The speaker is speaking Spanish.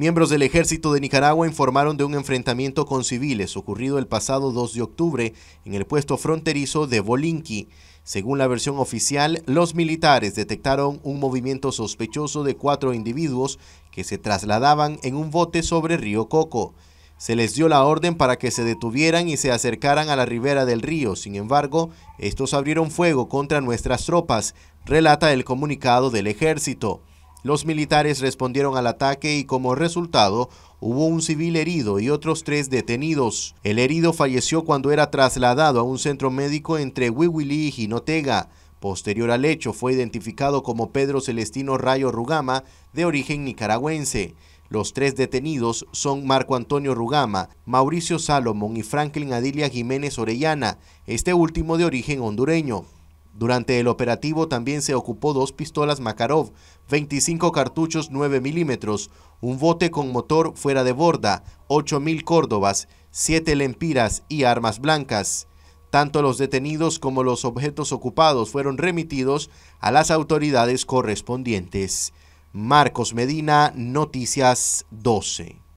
Miembros del ejército de Nicaragua informaron de un enfrentamiento con civiles ocurrido el pasado 2 de octubre en el puesto fronterizo de Bolinqui. Según la versión oficial, los militares detectaron un movimiento sospechoso de cuatro individuos que se trasladaban en un bote sobre Río Coco. Se les dio la orden para que se detuvieran y se acercaran a la ribera del río. Sin embargo, estos abrieron fuego contra nuestras tropas, relata el comunicado del ejército. Los militares respondieron al ataque y como resultado hubo un civil herido y otros tres detenidos. El herido falleció cuando era trasladado a un centro médico entre Huihuilí y Jinotega. Posterior al hecho fue identificado como Pedro Celestino Rayo Rugama, de origen nicaragüense. Los tres detenidos son Marco Antonio Rugama, Mauricio Salomón y Franklin Adilia Jiménez Orellana, este último de origen hondureño. Durante el operativo también se ocupó dos pistolas Makarov, 25 cartuchos 9 milímetros, un bote con motor fuera de borda, 8.000 córdobas, 7 lempiras y armas blancas. Tanto los detenidos como los objetos ocupados fueron remitidos a las autoridades correspondientes. Marcos Medina, Noticias 12.